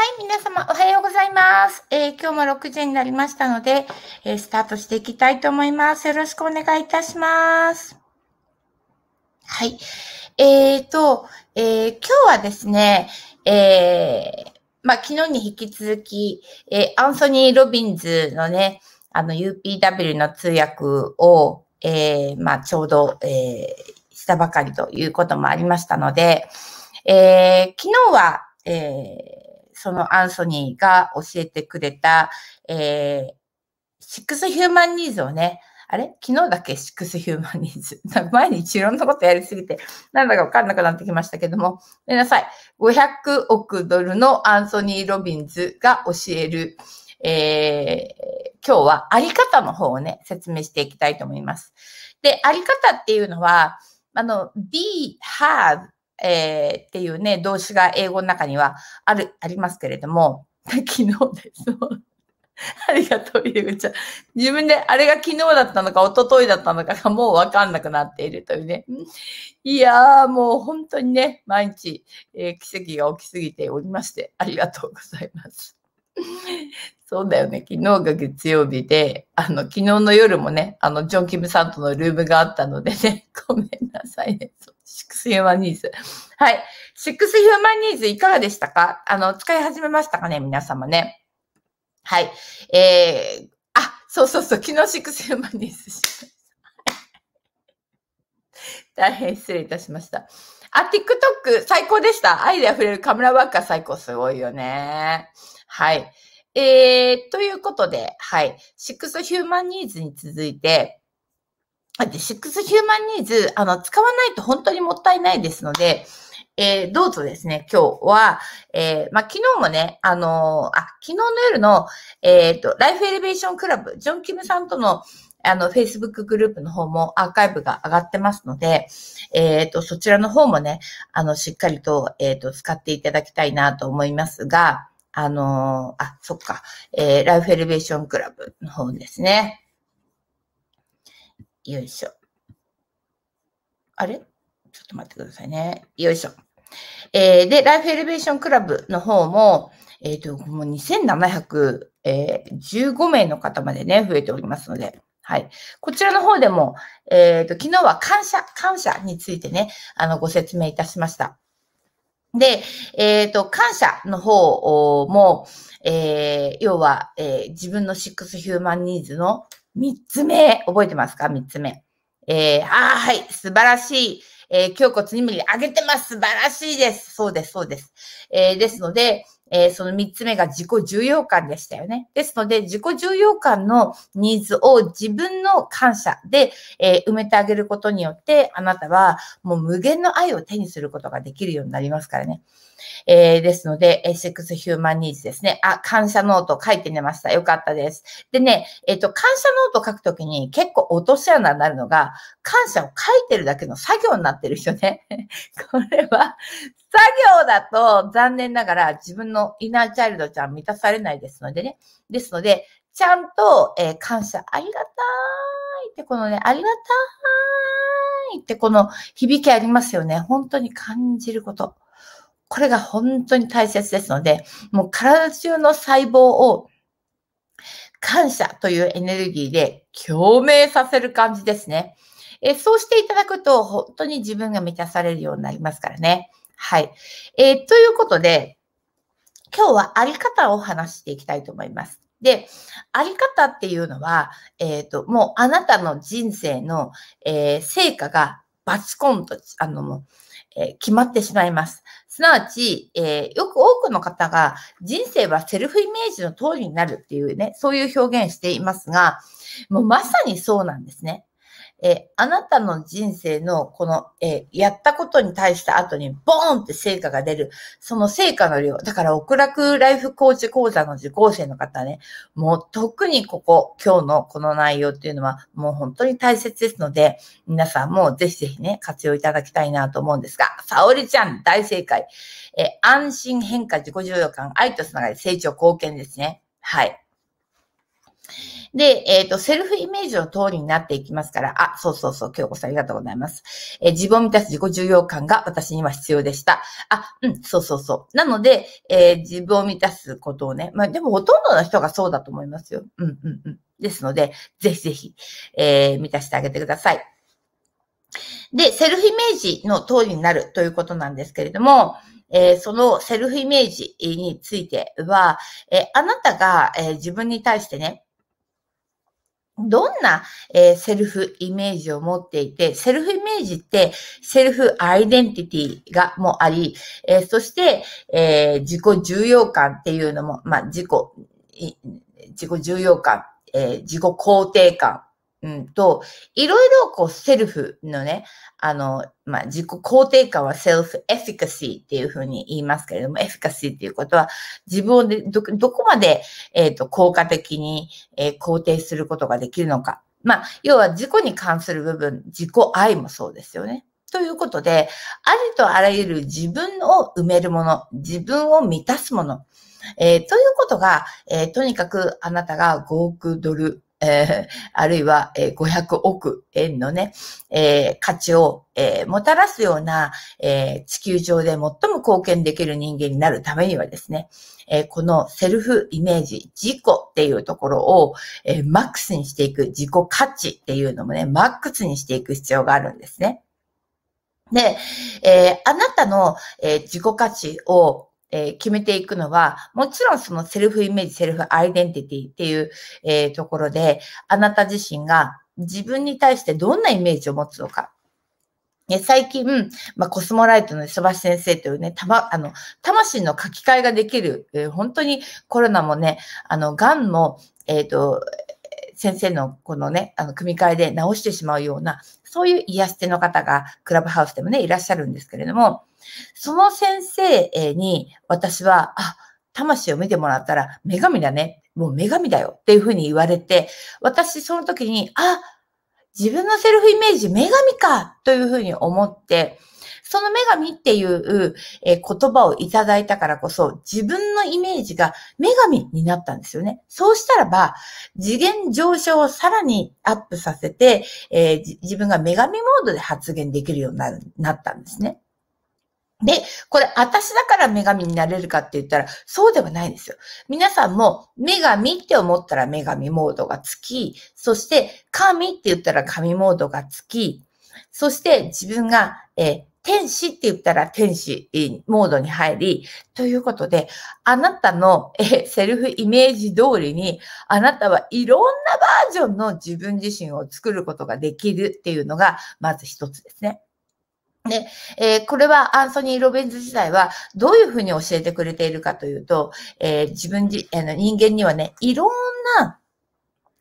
はい、皆様おはようございます。えー、今日も6時になりましたので、えー、スタートしていきたいと思います。よろしくお願いいたします。はい。えーと、えー、今日はですね、えー、まあ、昨日に引き続き、えー、アンソニー・ロビンズのね、あの UPW の通訳を、えー、まあ、ちょうど、えー、したばかりということもありましたので、えー、昨日は、えー、そのアンソニーが教えてくれた、えー、シックスヒューマンニーズをね、あれ昨日だっけシックスヒューマンニーズ。毎日いろんなことやりすぎて、なんだかわかんなくなってきましたけども、ごめんなさい。500億ドルのアンソニー・ロビンズが教える、えー、今日はあり方の方をね、説明していきたいと思います。で、あり方っていうのは、あの、be, have, えー、っていうね、動詞が英語の中にはある、ありますけれども、昨日です。ありがとう、ゆうちゃん。自分であれが昨日だったのか、一昨日だったのかが もうわかんなくなっているというね。いやー、もう本当にね、毎日、えー、奇跡が起きすぎておりまして、ありがとうございます。そうだよね、昨日が月曜日で、あの、昨日の夜もね、あの、ジョン・キムさんとのルームがあったのでね、ごめんなさいね。そうシックスヒューマニーズ。はい。シックスヒューマニーズいかがでしたかあの、使い始めましたかね皆様ね。はい。えー、あ、そうそうそう、昨日シックスヒューマニーズしました。大変失礼いたしました。あ、TikTok 最高でした。アイデア溢れるカメラワーカー最高すごいよね。はい。えー、ということで、はい。シックスヒューマンニーズに続いて、で、スヒューマンニーズ、あの、使わないと本当にもったいないですので、えー、どうぞですね、今日は、えー、まあ、昨日もね、あのー、あ、昨日の夜の、えっ、と、ライフエレベーションクラブ、ジョン・キムさんとの、あの、Facebook グループの方もアーカイブが上がってますので、えっ、と、そちらの方もね、あの、しっかりと、えっ、と、使っていただきたいなと思いますが、あのあ、そっか、えライフエレベーションクラブの方ですね。よいしょ。あれちょっと待ってくださいね。よいしょ。えー、で、ライフエレベーションクラブの方も、えっ、ー、と、もう2715名の方までね、増えておりますので、はい。こちらの方でも、えっ、ー、と、昨日は感謝、感謝についてね、あの、ご説明いたしました。で、えっ、ー、と、感謝の方も、えー、要は、えー、自分のシックスヒューマンニーズの3つ目、覚えてますか ?3 つ目。えー、あはい、素晴らしい。えー、胸骨に無理上げてます。素晴らしいです。そうです、そうです。えー、ですので、えー、その3つ目が自己重要感でしたよね。ですので、自己重要感のニーズを自分の感謝で、えー、埋めてあげることによって、あなたはもう無限の愛を手にすることができるようになりますからね。えー、ですので、エセックスヒューマンニーズですね。あ、感謝ノート書いて寝ました。よかったです。でね、えっ、ー、と、感謝ノート書くときに結構落とし穴になるのが、感謝を書いてるだけの作業になってる人ね。これは、作業だと残念ながら自分のイナーチャイルドちゃん満たされないですのでね。ですので、ちゃんと、えー、感謝、ありがたいって、このね、ありがたいって、この響きありますよね。本当に感じること。これが本当に大切ですので、もう体中の細胞を感謝というエネルギーで共鳴させる感じですね。えそうしていただくと、本当に自分が満たされるようになりますからね。はい。えー、ということで、今日はあり方を話していきたいと思います。で、あり方っていうのは、えっ、ー、と、もうあなたの人生の、えー、成果がバチコンと、あの、もう、え決まってしまいます。すなわち、えー、よく多くの方が人生はセルフイメージの通りになるっていうね、そういう表現していますが、もうまさにそうなんですね。えあなたの人生のこの、えやったことに対した後にボーンって成果が出る、その成果の量。だから、お楽ライフコーチ講座の受講生の方ね、もう特にここ、今日のこの内容っていうのはもう本当に大切ですので、皆さんもぜひぜひね、活用いただきたいなと思うんですが、さおりちゃん大正解。え安心変化自己重要感、愛とつながり、成長貢献ですね。はい。で、えっ、ー、と、セルフイメージの通りになっていきますから、あ、そうそうそう、京子さんありがとうございます。えー、自分を満たす自己重要感が私には必要でした。あ、うん、そうそうそう。なので、えー、自分を満たすことをね、まあ、でもほとんどの人がそうだと思いますよ。うん、うん、うん。ですので、ぜひぜひ、えー、満たしてあげてください。で、セルフイメージの通りになるということなんですけれども、えー、そのセルフイメージについては、えー、あなたが、えー、自分に対してね、どんな、えー、セルフイメージを持っていて、セルフイメージってセルフアイデンティティがもあり、えー、そして、えー、自己重要感っていうのも、まあ、自己、自己重要感、え自己肯定感うんと、いろいろこうセルフのね、あの、まあ、自己肯定感はセルフエフィカシーっていうふうに言いますけれども、エフィカシーっていうことは自分をでどこまで、えっ、ー、と効果的に、えー、肯定することができるのか。まあ、要は自己に関する部分、自己愛もそうですよね。ということで、ありとあらゆる自分を埋めるもの、自分を満たすもの、えー、ということが、えとにかくあなたが5億ドルえー、あるいは、えー、500億円のね、えー、価値を、えー、もたらすような、えー、地球上で最も貢献できる人間になるためにはですね、えー、このセルフイメージ、自己っていうところを、えー、マックスにしていく、自己価値っていうのもね、マックスにしていく必要があるんですね。で、えー、あなたの、えー、自己価値をえ決めていくのは、もちろんそのセルフイメージ、セルフアイデンティティっていう、えところで、あなた自身が自分に対してどんなイメージを持つのか。ね、最近、まあ、コスモライトの磯橋先生というね、たま、あの、魂の書き換えができる、えー、本当にコロナもね、あの、癌も、えっ、ー、と、先生のこのね、あの、組み替えで直してしまうような、そういう癒し手の方がクラブハウスでもね、いらっしゃるんですけれども、その先生に私は、あ、魂を見てもらったら女神だね。もう女神だよっていうふうに言われて、私その時に、あ、自分のセルフイメージ女神かというふうに思って、その女神っていう、え言葉をいただいたからこそ、自分のイメージが女神になったんですよね。そうしたらば、次元上昇をさらにアップさせて、えー、自分が女神モードで発言できるようになるなったんですね。で、これ、私だから女神になれるかって言ったら、そうではないんですよ。皆さんも、女神って思ったら女神モードがつき、そして、神って言ったら神モードがつき、そして自分が、え天使って言ったら天使モードに入り、ということで、あなたのえセルフイメージ通りに、あなたはいろんなバージョンの自分自身を作ることができるっていうのが、まず一つですね。で、えー、これはアンソニー・ロベンズ時代はどういうふうに教えてくれているかというと、えー、自分自、えの人間にはね、いろんな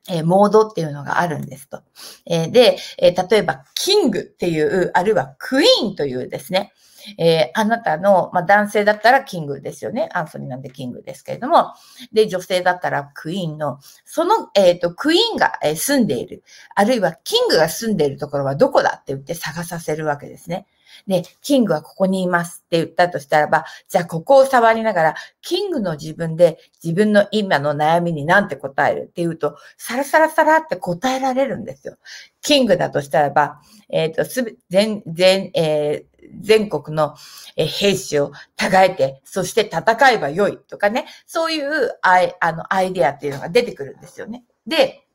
えモードっていうのがあるんですと。えで、え例えば、キングっていう、あるいはクイーンというですね、えあなたの、まあ、男性だったらキングですよね。アンソニーなんでキングですけれども。で、女性だったらクイーンの、その、えっ、ー、と、クイーンが住んでいる、あるいはキングが住んでいるところはどこだって言って探させるわけですね。で、キングはここにいますって言ったとしたらば、じゃあここを触りながら、キングの自分で自分の今の悩みになんて答えるっていうと、サラサラサラって答えられるんですよ。キングだとしたらば、えっ、ー、と、すべ、全、全、えー全国の兵士を耕えて、そして戦えばよいとかね、そういうアイあのアイデアっていうのが出てくるんですよね。で、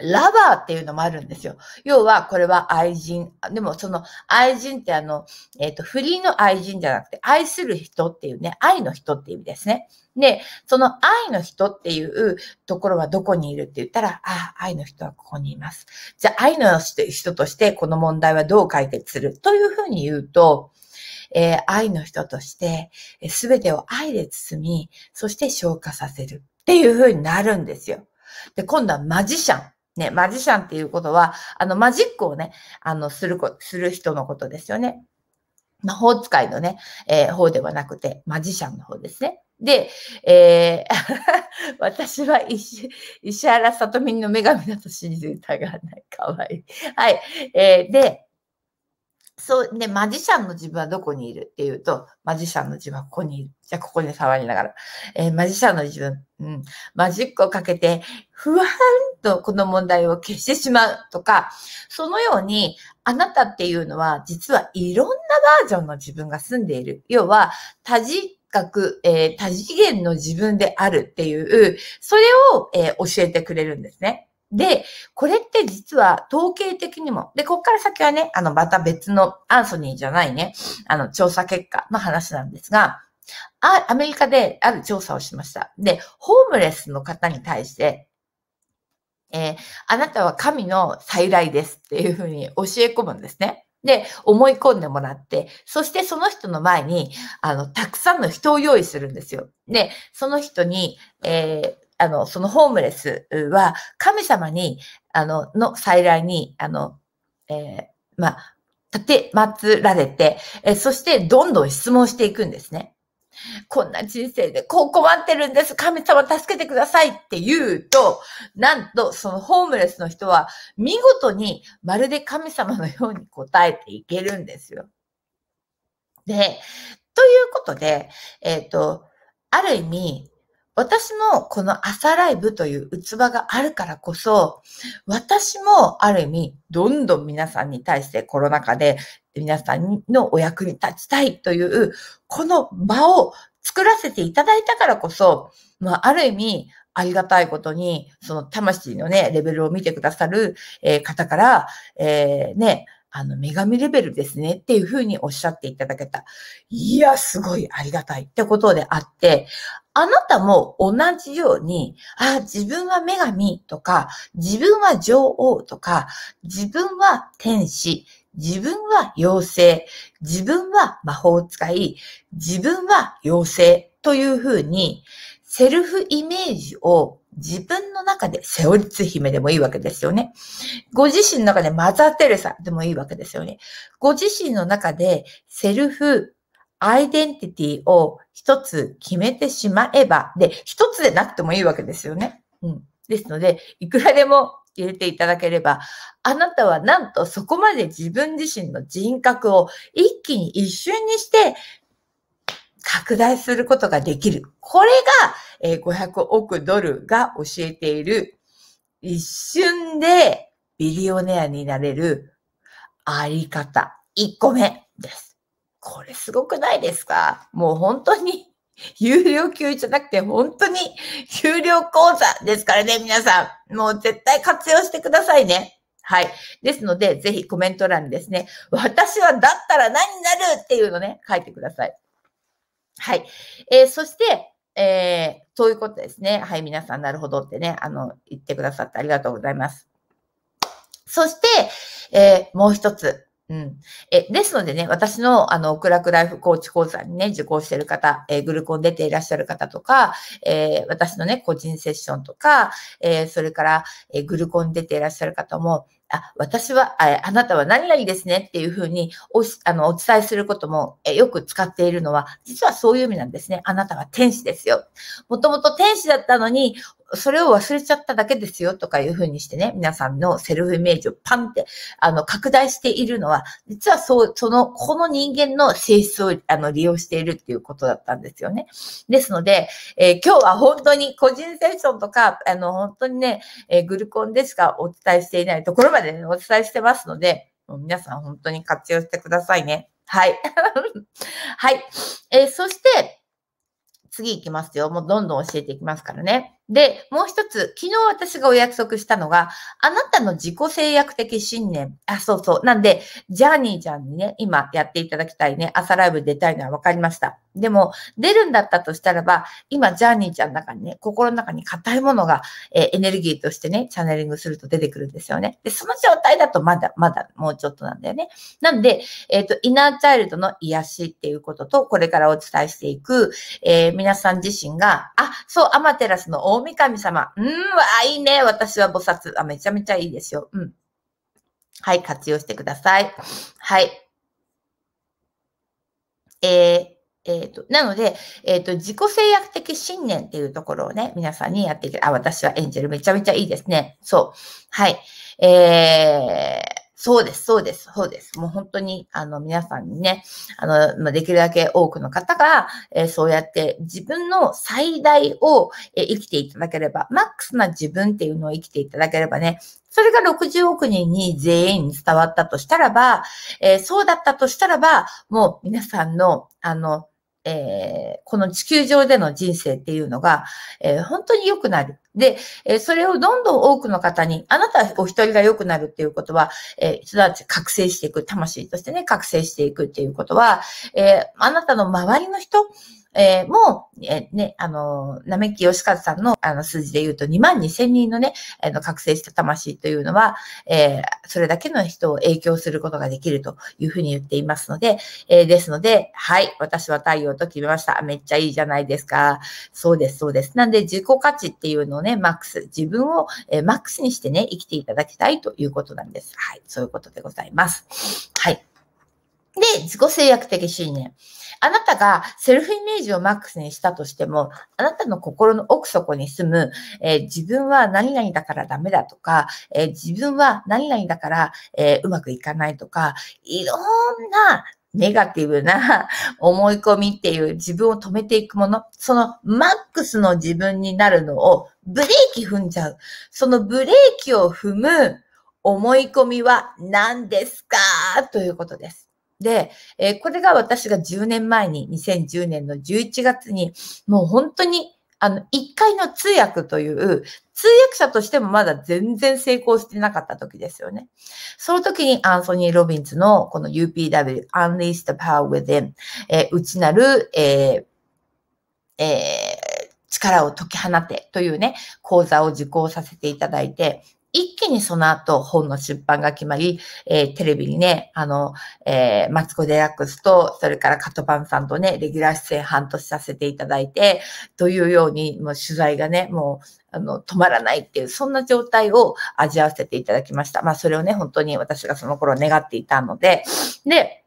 ラバーっていうのもあるんですよ。要は、これは愛人。でも、その愛人ってあの、えっ、ー、と、フリーの愛人じゃなくて、愛する人っていうね、愛の人っていう意味ですね。で、その愛の人っていうところはどこにいるって言ったら、ああ、愛の人はここにいます。じゃあ、愛の人としてこの問題はどう解決するというふうに言うと、えー、愛の人として、す、え、べ、てを愛で包み、そして消化させるっていうふうになるんですよ。で、今度はマジシャン。ね、マジシャンっていうことは、あの、マジックをね、あの、するこ、する人のことですよね。魔法使いのね、えー、方ではなくて、マジシャンの方ですね。で、えー、私は石石原さとみの女神だと信じるたがない。かわいい。はい。えー、で、そうね、マジシャンの自分はどこにいるっていうと、マジシャンの自分はここにいる。じゃあ、ここに触りながら。えー、マジシャンの自分、うん、マジックをかけて、ふわーんとこの問題を消してしまうとか、そのように、あなたっていうのは、実はいろんなバージョンの自分が住んでいる。要は、多次学、えー、多次元の自分であるっていう、それを、えー、教えてくれるんですね。で、これって実は統計的にも、で、こっから先はね、あの、また別のアンソニーじゃないね、あの、調査結果の話なんですが、あアメリカである調査をしました。で、ホームレスの方に対して、えー、あなたは神の再来ですっていうふうに教え込むんですね。で、思い込んでもらって、そしてその人の前に、あの、たくさんの人を用意するんですよ。で、その人に、えー、あの、そのホームレスは神様に、あの、の再来に、あの、えー、まあ、立て祀られて、えー、そしてどんどん質問していくんですね。こんな人生でこう困ってるんです。神様助けてくださいって言うと、なんとそのホームレスの人は見事にまるで神様のように答えていけるんですよ。で、ということで、えっ、ー、と、ある意味、私もこの朝ライブという器があるからこそ、私もある意味、どんどん皆さんに対してコロナ禍で皆さんのお役に立ちたいという、この場を作らせていただいたからこそ、まあ、ある意味、ありがたいことに、その魂のね、レベルを見てくださる、えー、方から、えー、ね、あの、女神レベルですねっていうふうにおっしゃっていただけた。いや、すごいありがたいってことであって、あなたも同じように、あ、自分は女神とか、自分は女王とか、自分は天使、自分は妖精、自分は魔法使い、自分は妖精というふうに、セルフイメージを自分の中で、セオリツ姫でもいいわけですよね。ご自身の中でマザー・テレサでもいいわけですよね。ご自身の中でセルフアイデンティティを一つ決めてしまえば、で、一つでなくてもいいわけですよね。うん。ですので、いくらでも入れていただければ、あなたはなんとそこまで自分自身の人格を一気に一瞬にして拡大することができる。これが、えー、500億ドルが教えている一瞬でビリオネアになれるあり方1個目です。これすごくないですかもう本当に有料級じゃなくて本当に有料講座ですからね、皆さん。もう絶対活用してくださいね。はい。ですので、ぜひコメント欄にですね、私はだったら何になるっていうのね、書いてください。はい。えー、そして、えー、そういうことですね。はい、皆さん、なるほどってね、あの、言ってくださってありがとうございます。そして、えー、もう一つ。うん。え、ですのでね、私の、あの、オクラクライフコーチ講座にね、受講してる方、えー、グルコン出ていらっしゃる方とか、えー、私のね、個人セッションとか、えそれから、えグルコン出ていらっしゃる方も、あ私はあ、あなたは何々ですねっていうふうにおあのお伝えすることもえよく使っているのは、実はそういう意味なんですね。あなたは天使ですよ。もともと天使だったのに、それを忘れちゃっただけですよとかいうふうにしてね、皆さんのセルフイメージをパンって、あの、拡大しているのは、実はそう、その、この人間の性質を、あの、利用しているっていうことだったんですよね。ですので、えー、今日は本当に個人セッションとか、あの、本当にね、えー、グルコンでしかお伝えしていないところまで、ね、お伝えしてますので、もう皆さん本当に活用してくださいね。はい。はい。えー、そして、次行きますよ。もうどんどん教えていきますからね。で、もう一つ、昨日私がお約束したのが、あなたの自己制約的信念。あ、そうそう。なんで、ジャーニーちゃんにね、今やっていただきたいね、朝ライブ出たいのは分かりました。でも、出るんだったとしたらば、今、ジャーニーちゃんの中にね、心の中に硬いものが、えエネルギーとしてね、チャネリングすると出てくるんですよね。で、その状態だとまだ、まだ、もうちょっとなんだよね。なんで、えっ、ー、と、イナーチャイルドの癒しっていうことと、これからお伝えしていく、えー、皆さん自身が、あ、そう、アマテラスの大神様。うん、わ、あ、いいね。私は菩薩。あ、めちゃめちゃいいですよ。うん。はい、活用してください。はい。えー、えっ、ー、と、なので、えっ、ー、と、自己制約的信念っていうところをね、皆さんにやっていけあ、私はエンジェルめちゃめちゃいいですね。そう。はい。えー、そうです、そうです、そうです。もう本当に、あの、皆さんにね、あの、できるだけ多くの方が、えー、そうやって自分の最大を、えー、生きていただければ、マックスな自分っていうのを生きていただければね、それが60億人に全員に伝わったとしたらば、えー、そうだったとしたらば、もう皆さんの、あの、えー、この地球上での人生っていうのが、えー、本当に良くなる。で、えー、それをどんどん多くの方に、あなたお一人が良くなるっていうことは、えすなわち覚醒していく、魂としてね、覚醒していくっていうことは、えあなたの周りの人、えー、もう、えー、ね、あの、なめきよしかずさんのあの数字で言うと2万2千人のね、あの、覚醒した魂というのは、えー、それだけの人を影響することができるというふうに言っていますので、えー、ですので、はい、私は太陽と決めました。めっちゃいいじゃないですか。そうです、そうです。なんで、自己価値っていうのをね、マックス、自分を、えー、マックスにしてね、生きていただきたいということなんです。はい、そういうことでございます。はい。で、自己制約的信念。あなたがセルフイメージをマックスにしたとしても、あなたの心の奥底に住む、えー、自分は何々だからダメだとか、えー、自分は何々だから、えー、うまくいかないとか、いろんなネガティブな 思い込みっていう自分を止めていくもの、そのマックスの自分になるのをブレーキ踏んじゃう。そのブレーキを踏む思い込みは何ですかということです。で、えー、これが私が10年前に、2010年の11月に、もう本当に、あの、一回の通訳という、通訳者としてもまだ全然成功してなかった時ですよね。その時にアンソニー・ロビンズのこの UPW、Unleash the Power Within、えー、内なる、えー、えー力を解き放てというね、講座を受講させていただいて、一気にその後本の出版が決まり、えー、テレビにね、あの、えー、マツコ・デラックスと、それからカトパンさんとね、レギュラー出演半年させていただいて、というように、もう取材がね、もう、あの、止まらないっていう、そんな状態を味わわせていただきました。まあ、それをね、本当に私がその頃願っていたので、で、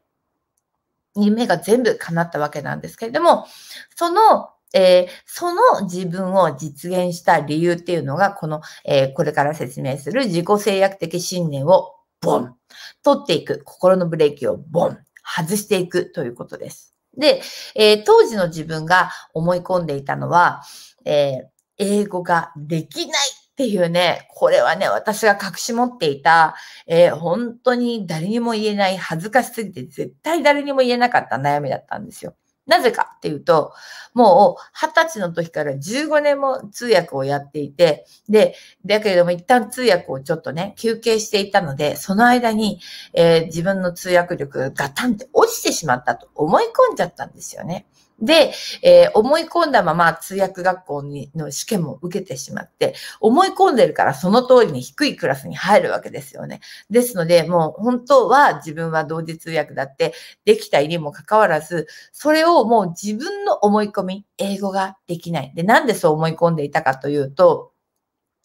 夢が全部叶ったわけなんですけれども、そのえー、その自分を実現した理由っていうのが、この、えー、これから説明する自己制約的信念をボン、取っていく、心のブレーキをボン、外していくということです。で、えー、当時の自分が思い込んでいたのは、え英語ができないっていうね、これはね、私が隠し持っていた、え本当に誰にも言えない、恥ずかしすぎて絶対誰にも言えなかった悩みだったんですよ。なぜかっていうと、もう二十歳の時から15年も通訳をやっていて、で、だけれども一旦通訳をちょっとね、休憩していたので、その間に、えー、自分の通訳力がガタンって落ちてしまったと思い込んじゃったんですよね。で、えー、思い込んだまま通訳学校にの試験も受けてしまって、思い込んでるからその通りに低いクラスに入るわけですよね。ですので、もう本当は自分は同時通訳だってできたにもかかわらず、それをもう自分の思い込み、英語ができない。で、なんでそう思い込んでいたかというと、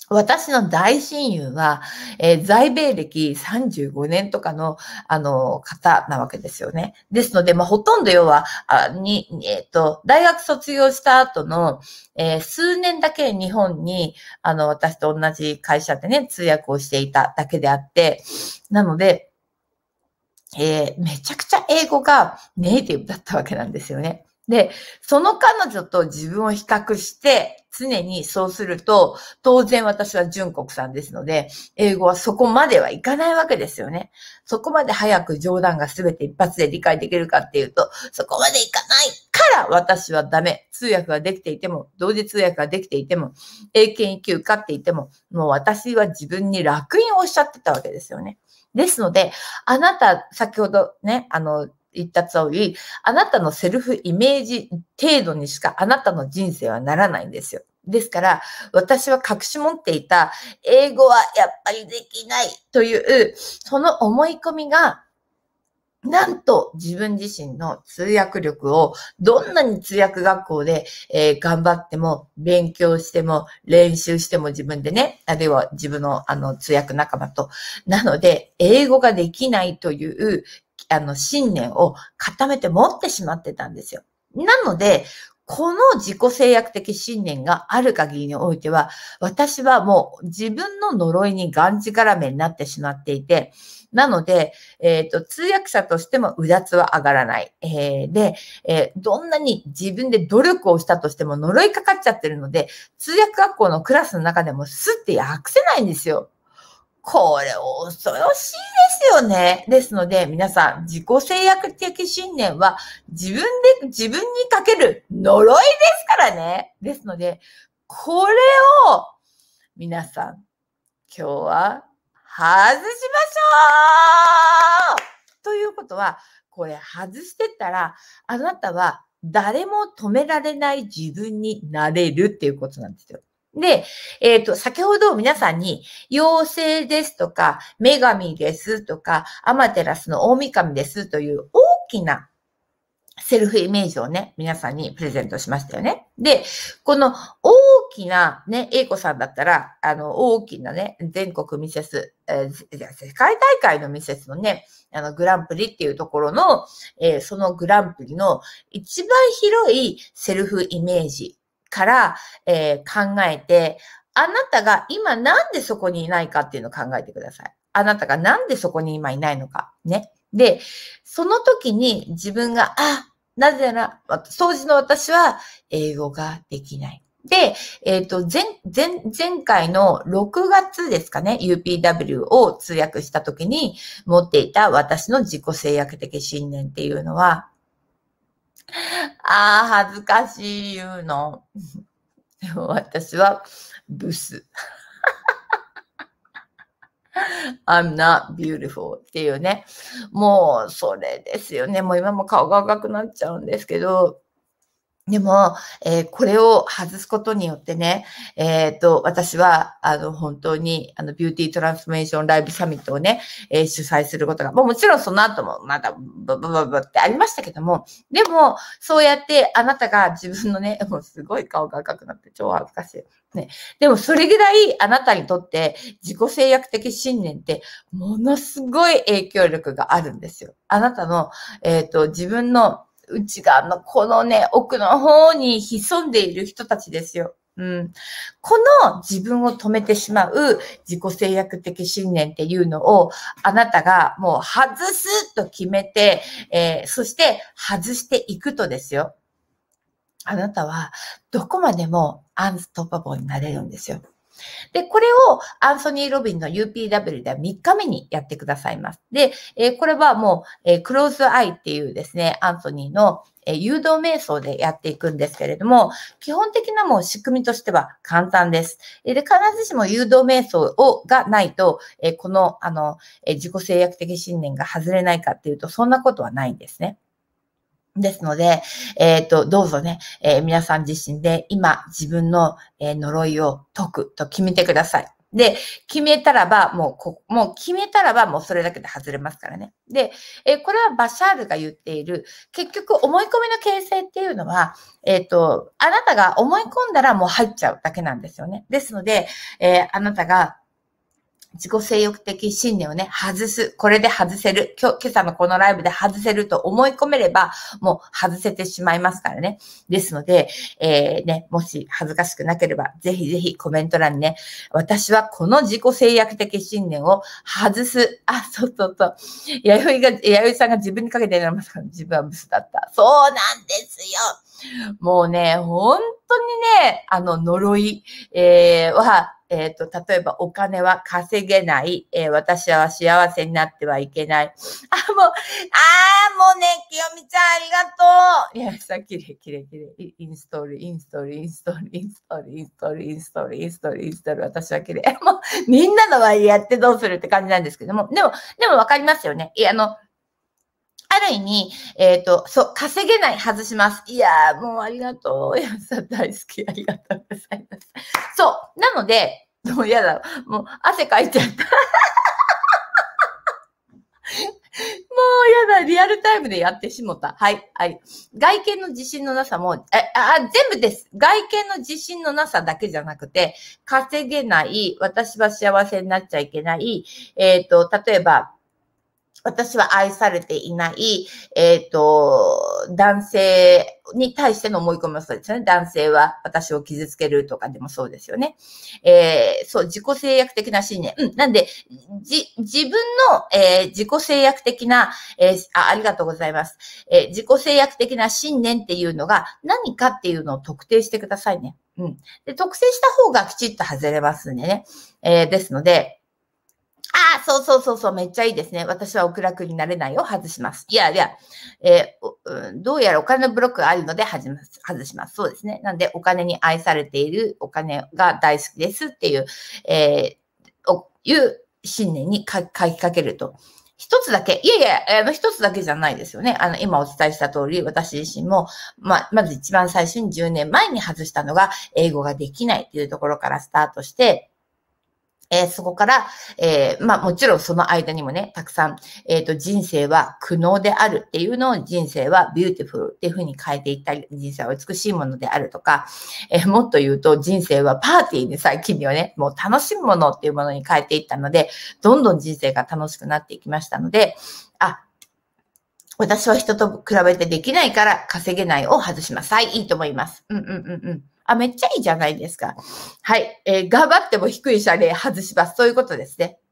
私の大親友は、えー、在米歴35年とかの、あの、方なわけですよね。ですので、まあ、ほとんど要は、あに、えっ、ー、と、大学卒業した後の、えー、数年だけ日本に、あの、私と同じ会社でね、通訳をしていただけであって、なので、えめちゃくちゃ英語がネイティブだったわけなんですよね。で、その彼女と自分を比較して、常にそうすると、当然私は純国んですので、英語はそこまではいかないわけですよね。そこまで早く冗談が全て一発で理解できるかっていうと、そこまでいかないから私はダメ。通訳ができていても、同時通訳ができていても、英検1級かっていても、もう私は自分に楽印をおっしゃってたわけですよね。ですので、あなた、先ほどね、あの、言ったつおり、あなたのセルフイメージ程度にしかあなたの人生はならないんですよ。ですから、私は隠し持っていた、英語はやっぱりできないという、その思い込みが、なんと自分自身の通訳力をどんなに通訳学校で、えー、頑張っても勉強しても練習しても自分でね、あるいは自分のあの通訳仲間と。なので、英語ができないというあの、信念を固めて持ってしまってたんですよ。なので、この自己制約的信念がある限りにおいては、私はもう自分の呪いにがんじがらめになってしまっていて、なので、えっ、ー、と、通訳者としてもうだつは上がらない。えー、で、えー、どんなに自分で努力をしたとしても呪いかかっちゃってるので、通訳学校のクラスの中でもすって訳せないんですよ。これ恐ろしいですよね。ですので、皆さん、自己制約的信念は自分で、自分にかける呪いですからね。ですので、これを皆さん、今日は外しましょうということは、これ外してったら、あなたは誰も止められない自分になれるっていうことなんですよ。で、えっ、ー、と、先ほど皆さんに、妖精ですとか、女神ですとか、アマテラスの大神ですという大きなセルフイメージをね、皆さんにプレゼントしましたよね。で、この大きなね、英子さんだったら、あの、大きなね、全国ミセス、えー、世界大会のミセスのね、あの、グランプリっていうところの、えー、そのグランプリの一番広いセルフイメージから、えー、考えて、あなたが今なんでそこにいないかっていうのを考えてください。あなたがなんでそこに今いないのか。ね。で、その時に自分が、あ、なぜなら、掃除の私は英語ができない。で、えっ、ー、と、前、前、前回の6月ですかね、UPW を通訳した時に持っていた私の自己制約的信念っていうのは、ああ、恥ずかしい言うの。でも私はブス。I'm not beautiful っていうね。もうそれですよね。もう今も顔が赤くなっちゃうんですけど、でも、えー、これを外すことによってね、えっ、ー、と、私は、あの、本当に、あの、ビューティートランスフォーメーションライブサミットをね、えー、主催することが、もうもちろんその後も、まだ、ブブブブってありましたけども、でも、そうやってあなたが自分のね、もうすごい顔が赤くなって超恥ずかしい。ね。でも、それぐらいあなたにとって自己制約的信念って、ものすごい影響力があるんですよ。あなたの、えっ、と、自分の、内側のこのね、奥の方に潜んでいる人たちですよ。うん、この自分を止めてしまう自己制約的信念っていうのをあなたがもう外すと決めて、えー、そして外していくとですよ。あなたはどこまでもアンストッパボーになれるんですよ。で、これをアンソニー・ロビンの UPW では3日目にやってくださいます。で、えー、これはもう、えー、クローズ・アイっていうですね、アンソニーの、えー、誘導瞑想でやっていくんですけれども、基本的なもう仕組みとしては簡単です。で、必ずしも誘導瞑想をがないと、えー、この、あの、えー、自己制約的信念が外れないかっていうと、そんなことはないんですね。ですので、えっ、ー、と、どうぞね、えー、皆さん自身で今自分の、え呪いを解くと決めてください。で、決めたらば、もうこ、もう決めたらば、もうそれだけで外れますからね。で、えこれはバシャールが言っている、結局思い込みの形成っていうのは、えっ、と、あなたが思い込んだらもう入っちゃうだけなんですよね。ですので、えあなたが自己性欲的信念をね、外す。これで外せる。今日、今朝のこのライブで外せると思い込めれば、もう外せてしまいますからね。ですので、えー、ね、もし恥ずかしくなければ、ぜひぜひコメント欄にね、私はこの自己制約的信念を外す。あ、そうそうそう。弥生が、弥生さんが自分にかけてやりますから、自分はブスだった。そうなんですよもうね、本当にね、あの、呪い、えー、は、えっ、ー、と、例えばお金は稼げない、えー、私は幸せになってはいけない。あ、もう、ああ、もうね、きよみちゃんありがとう。いや、さ、きれいきれいきれい。インストール、インストール、インストール、インストール、インストール、インストール、インストール、インストール、私はきれい。もう、みんなの合やってどうするって感じなんですけども、でも、でもわかりますよね。いや、あの、ある意味、えっ、ー、と、そう、稼げない外します。いやー、もうありがとう。やさん大好き。ありがとうございます。そう。なので、もう嫌だ。もう汗かいちゃった。もう嫌だ、リアルタイムでやってしもた。はい、はい。外見の自信のなさも、え、あ、全部です。外見の自信のなさだけじゃなくて、稼げない、私は幸せになっちゃいけない、えっ、ー、と、例えば、私は愛されていない、えっ、ー、と、男性に対しての思い込みもそうですよね。男性は私を傷つけるとかでもそうですよね。えー、そう、自己制約的な信念。うん。なんで、じ、自分の、えー、自己制約的な、えー、あ、ありがとうございます。え自己制約的な信念っていうのが何かっていうのを特定してくださいね。うん。で、特定した方がきちっと外れますんでね。えですので、ああ、そうそうそうそう、めっちゃいいですね。私はお気楽になれないを外します。いやいや、えー、どうやらお金のブロックがあるので外します。外します。そうですね。なんで、お金に愛されている、お金が大好きですっていう、えー、おいう信念に書きかけると。一つだけ、いやいや、あの、一つだけじゃないですよね。あの、今お伝えした通り、私自身も、ま、まず一番最初に10年前に外したのが、英語ができないっていうところからスタートして、えー、そこから、えー、まあもちろんその間にもね、たくさん、えっ、ー、と、人生は苦悩であるっていうのを人生はビューティフルっていうふうに変えていったり、人生は美しいものであるとか、えー、もっと言うと人生はパーティーに最近はね、もう楽しむものっていうものに変えていったので、どんどん人生が楽しくなっていきましたので、あ、私は人と比べてできないから稼げないを外します。はい、いいと思います。うんうんうんうん。あ、めっちゃいいじゃないですか。はい。えー、頑張っても低い車で外します。そういうことですね。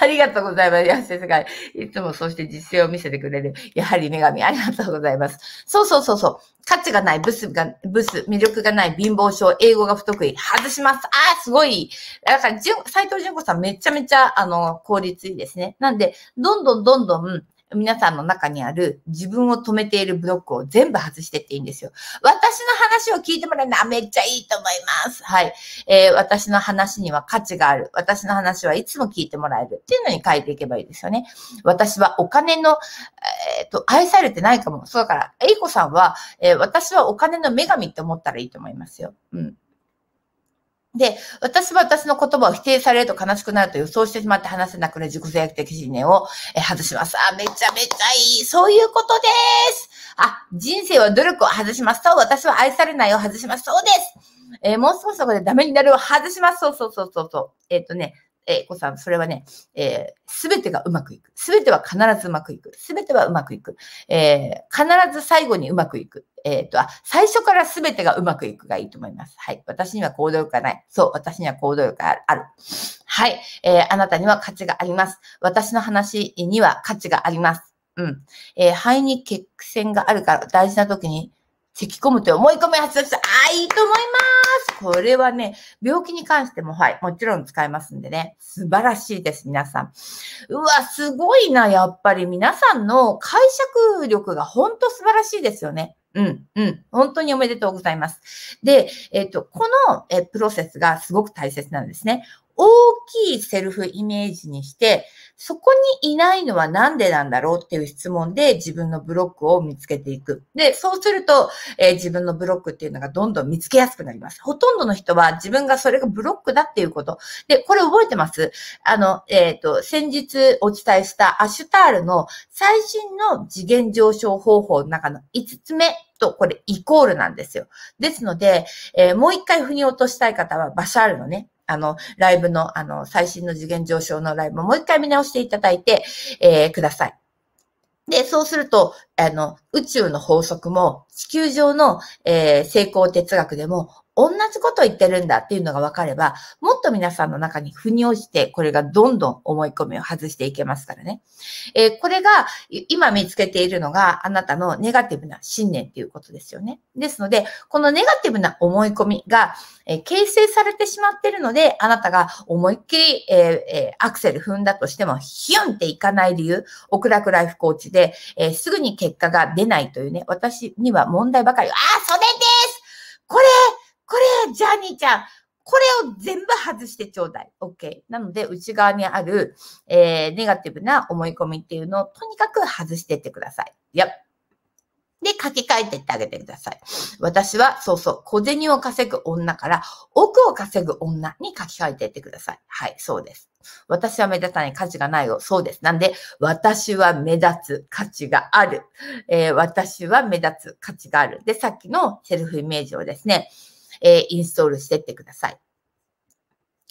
ありがとうございます。安先生が、いつもそして実践を見せてくれる。やはり女神、ありがとうございます。そうそうそうそう。価値がない、ブスが、ブス、魅力がない、貧乏症、英語が不得意、外します。ああ、すごい。だから、斎藤淳子さんめちゃめちゃ、あの、効率いいですね。なんで、どんどんどんどん、皆さんの中にある自分を止めているブロックを全部外してっていいんですよ。私の話を聞いてもらえな、のはめっちゃいいと思います。はい。えー、私の話には価値がある。私の話はいつも聞いてもらえるっていうのに変えていけばいいですよね。私はお金の、えっ、ー、と、愛されてないかも。そうだから、エイコさんは、えー、私はお金の女神って思ったらいいと思いますよ。うん。で、私は私の言葉を否定されると悲しくなると予想してしまって話せなくなる自己制約的信念を外します。あ、めちゃめちゃいい。そういうことです。あ、人生は努力を外します。そう、私は愛されないを外します。そうです。えー、もう少しそこでダメになるを外します。そうそうそうそうそう。えっ、ー、とね、えー、子さん、それはね、す、えー、べ、てがうまくいく。すべては必ずうまくいく。すべてはうまくいく。えー、必ず最後にうまくいく。えっ、ー、と、あ、最初からすべてがうまくいくがいいと思います。はい。私には行動力がない。そう、私には行動力がある。はい。えー、あなたには価値があります。私の話には価値があります。うん。えー、肺に血栓があるから大事な時に、咳き込むと思い込み発達した。ああ、いいと思います。これはね、病気に関しても、はい、もちろん使えますんでね。素晴らしいです、皆さん。うわ、すごいな、やっぱり皆さんの解釈力が本当素晴らしいですよね。うん、うん。本当におめでとうございます。で、えっ、と、このえプロセスがすごく大切なんですね。大きいセルフイメージにして、そこにいないのはなんでなんだろうっていう質問で自分のブロックを見つけていく。で、そうすると、えー、自分のブロックっていうのがどんどん見つけやすくなります。ほとんどの人は自分がそれがブロックだっていうこと。で、これ覚えてますあの、えっ、ー、と、先日お伝えしたアシュタールの最新の次元上昇方法の中の5つ目とこれイコールなんですよ。ですので、えー、もう一回腑に落としたい方はバシャールのね、あの、ライブの、あの、最新の次元上昇のライブもう一回見直していただいて、えー、ください。で、そうすると、あの、宇宙の法則も地球上の、えー、成功哲学でも同じこと言ってるんだっていうのが分かれば、もっと皆さんの中に腑に落ちて、これがどんどん思い込みを外していけますからね。えー、これが、今見つけているのが、あなたのネガティブな信念っていうことですよね。ですので、このネガティブな思い込みが、えー、形成されてしまっているので、あなたが思いっきり、えー、アクセル踏んだとしても、ヒュンっていかない理由、オクラクライフコーチで、えすぐに結果が出ないというね、私には問題ばかり、ああ、それですこれ、ゃあ、ジャニーちゃん、これを全部外してちょうだい。OK。なので、内側にある、えー、ネガティブな思い込みっていうのをとにかく外してってください。Yep. で、書き換えてってあげてください。私は、そうそう、小銭を稼ぐ女から、奥を稼ぐ女に書き換えてってください。はい、そうです。私は目立たない価値がないよ。そうです。なんで、私は目立つ価値がある。えー、私は目立つ価値がある。で、さっきのセルフイメージをですね、えインストールしてってください。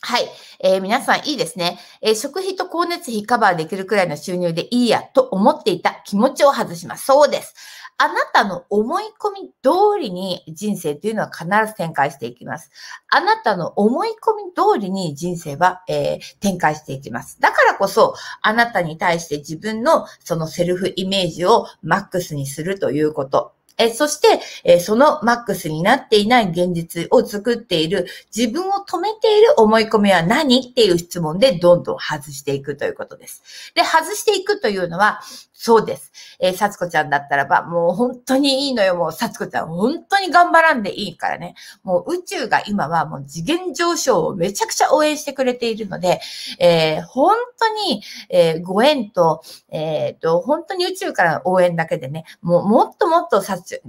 はい。えー、皆さんいいですね、えー、食費と光熱費カバーできるくらいの収入でいいやと思っていた気持ちを外します。そうです。あなたの思い込み通りに人生というのは必ず展開していきます。あなたの思い込み通りに人生は、えー、展開していきます。だからこそ、あなたに対して自分のそのセルフイメージをマックスにするということ。えそして、えそのマックスになっていない現実を作っている、自分を止めている思い込みは何っていう質問でどんどん外していくということです。で、外していくというのは、そうです。えー、さつこちゃんだったらば、もう本当にいいのよ。もうさつこちゃん、本当に頑張らんでいいからね。もう宇宙が今はもう次元上昇をめちゃくちゃ応援してくれているので、えー、本当に、えー、ご縁と、えっ、ー、と、本当に宇宙からの応援だけでね、もうもっともっとさつ、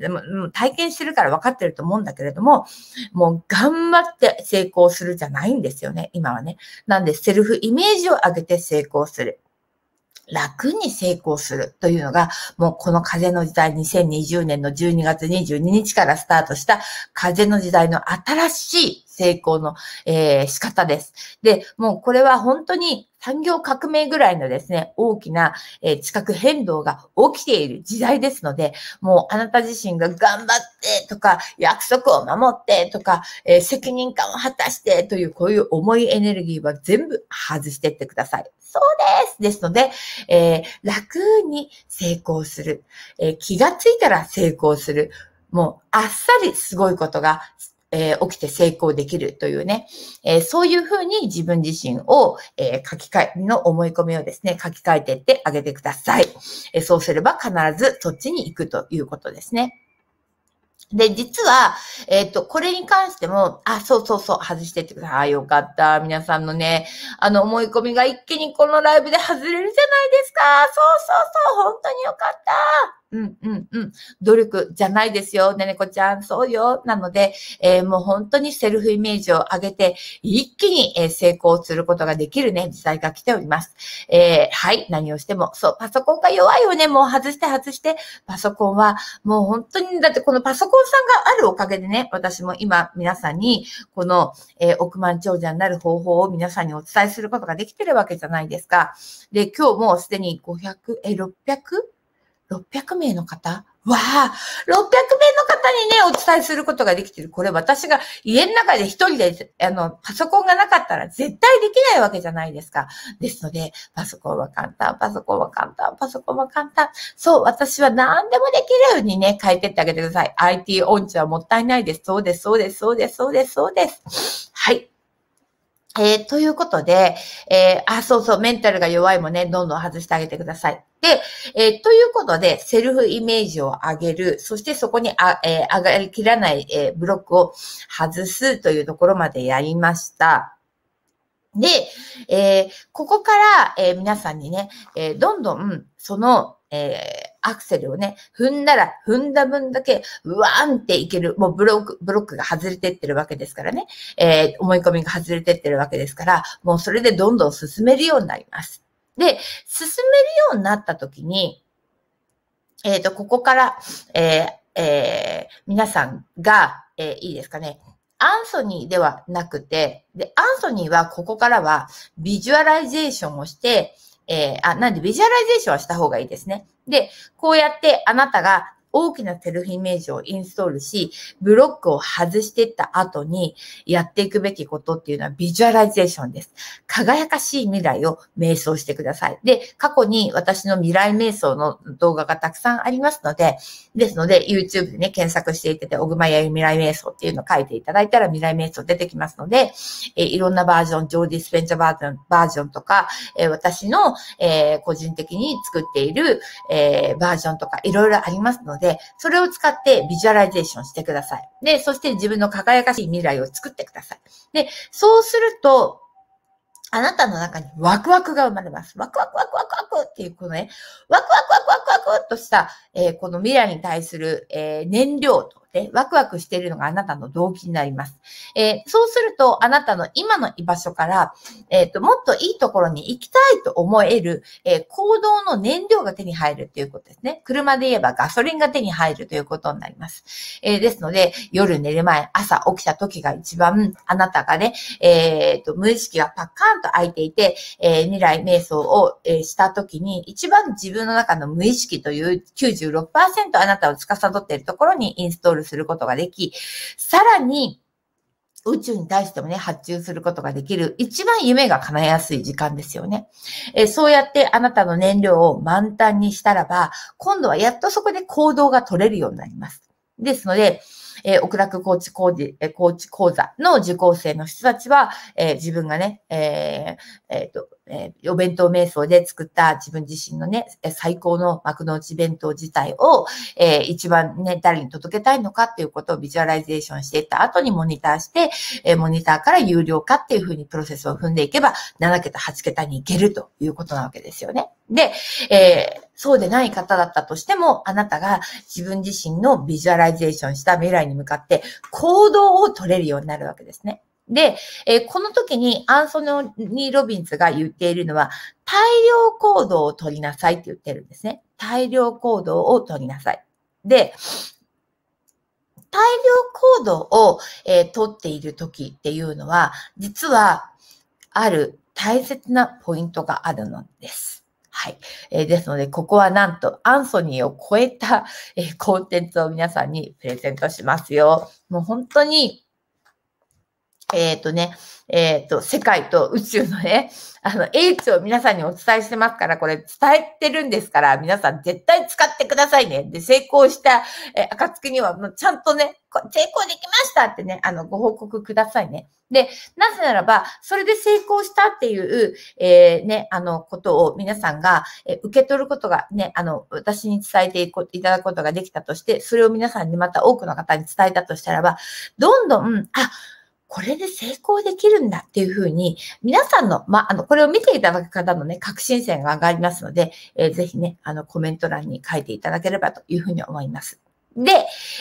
体験してるから分かってると思うんだけれども、もう頑張って成功するじゃないんですよね。今はね。なんで、セルフイメージを上げて成功する。楽に成功するというのが、もうこの風の時代2020年の12月22日からスタートした風の時代の新しい成功の、えー、仕方です。で、もうこれは本当に産業革命ぐらいのですね、大きな、え地殻変動が起きている時代ですので、もうあなた自身が頑張ってとか、約束を守ってとか、え責任感を果たしてという、こういう重いエネルギーは全部外していってください。そうですですので、えー、楽に成功する、えー、気がついたら成功する。もう、あっさりすごいことが、えー、起きて成功できるというね、えー、そういうふうに自分自身を、えー、書き換え、の思い込みをですね、書き換えていってあげてください。えそうすれば必ずそっちに行くということですね。で、実は、えっ、と、これに関しても、あ、そうそうそう、外してってください。あ、よかった。皆さんのね、あの、思い込みが一気にこのライブで外れるじゃないですか。そうそうそう、本当によかった。うんうんうん。努力じゃないですよ。ねねこちゃん、そうよ。なので、えー、もう本当にセルフイメージを上げて、一気に、え成功することができるね、時代が来ております。えー、はい、何をしても。そう、パソコンが弱いよね。もう外して外して。パソコンは、もう本当に、だってこのパソコンさんがあるおかげでね、私も今皆さんに、この、えー、億万長者になる方法を皆さんにお伝えすることができてるわけじゃないですか。で、今日もすでに500、えー、600? 600名の方わあ、600名の方にね、お伝えすることができてる。これ私が家の中で一人で、あの、パソコンがなかったら絶対できないわけじゃないですか。ですので、パソコンは簡単、パソコンは簡単、パソコンは簡単。そう、私は何でもできるようにね、変えてってあげてください。IT 音痴はもったいないです。そうです、そうです、そうです、そうです、そうです。はい。えー、ということで、えー、あ、そうそう、メンタルが弱いもね、どんどん外してあげてください。で、えー、ということで、セルフイメージを上げる、そしてそこにあ、え上がりきらない、えブロックを外すというところまでやりました。で、えここから、え皆さんにね、えどんどん、その、えアクセルをね、踏んだら踏んだ分だけ、うわーんっていける。もうブロック、ブロックが外れてってるわけですからね。えー、思い込みが外れてってるわけですから、もうそれでどんどん進めるようになります。で、進めるようになったときに、えっ、ー、と、ここから、えー、えー、皆さんが、えー、いいですかね。アンソニーではなくて、で、アンソニーはここからはビジュアライゼーションをして、えー、あ、なんでビジュアライゼーションはした方がいいですね。で、こうやってあなたが大きなセルフイメージをインストールし、ブロックを外していった後にやっていくべきことっていうのはビジュアライゼーションです。輝かしい未来を瞑想してください。で、過去に私の未来瞑想の動画がたくさんありますので、ですので、YouTube でね、検索していてて、小熊や未来瞑想っていうのを書いていただいたら未来瞑想出てきますので、えいろんなバージョン、ジョーディスペンチャーバージョンバージョンとか、え私の、えー、個人的に作っている、えバージョンとかいろいろありますので、で、それを使ってビジュアライゼーションしてください。で、そして自分の輝かしい未来を作ってください。で、そうすると、あなたの中にワクワクが生まれます。ワクワクワクワクワクっていう、このね、ワクワクワクワクワクとした、えー、この未来に対する、えー、燃料とってワクワクしているのがあなたの動機になります。えー、そうすると、あなたの今の居場所から、えっ、ー、と、もっといいところに行きたいと思える、えー、行動の燃料が手に入るということですね。車で言えばガソリンが手に入るということになります。えですので、夜寝る前、朝起きた時が一番、あなたがね、えっ、と、無意識がパッカーンと開いていて、え未来瞑想を、えした時に、一番自分の中の無意識という96%あなたを司っているところにインストールすることができ、さらに、宇宙に対してもね、発注することができる、一番夢が叶えやすい時間ですよね。えそうやってあなたの燃料を満タンにしたらば、今度はやっとそこで行動が取れるようになります。ですので、えー、奥楽コーチコーチ、えー、コーチ講座の受講生の人たちは、えー、自分がね、えーえーと、えー、お弁当瞑想で作った自分自身のね、最高の幕の内弁当自体を、えー、一番ね、誰に届けたいのかっていうことをビジュアライゼーションしていった後にモニターして、えー、モニターから有料化っていうふうにプロセスを踏んでいけば、7桁、8桁に行けるということなわけですよね。で、えー、そうでない方だったとしても、あなたが自分自身のビジュアライゼーションした未来に向かって行動を取れるようになるわけですね。で、えー、この時にアンソニー・ロビンズが言っているのは、大量行動を取りなさいって言ってるんですね。大量行動を取りなさい。で、大量行動を、えー、取っている時っていうのは、実はある大切なポイントがあるのです。はい。えー、ですので、ここはなんと、アンソニーを超えた、えー、コンテンツを皆さんにプレゼントしますよ。もう本当に、えっ、ー、とね、えっ、ー、と、世界と宇宙のね、あの、英知を皆さんにお伝えしてますから、これ伝えてるんですから、皆さん絶対使ってくださいね。で、成功した、えー、暁には、もうちゃんとね、成功できましたってね、あの、ご報告くださいね。で、なぜならば、それで成功したっていう、えー、ね、あの、ことを皆さんが、えー、受け取ることがね、あの、私に伝えていこいただくことができたとして、それを皆さんにまた多くの方に伝えたとしたらば、どんどん、あ、これで成功できるんだっていうふうに、皆さんの、まあ、あの、これを見ていただく方のね、確信線が上がりますので、えー、ぜひね、あの、コメント欄に書いていただければというふうに思います。で、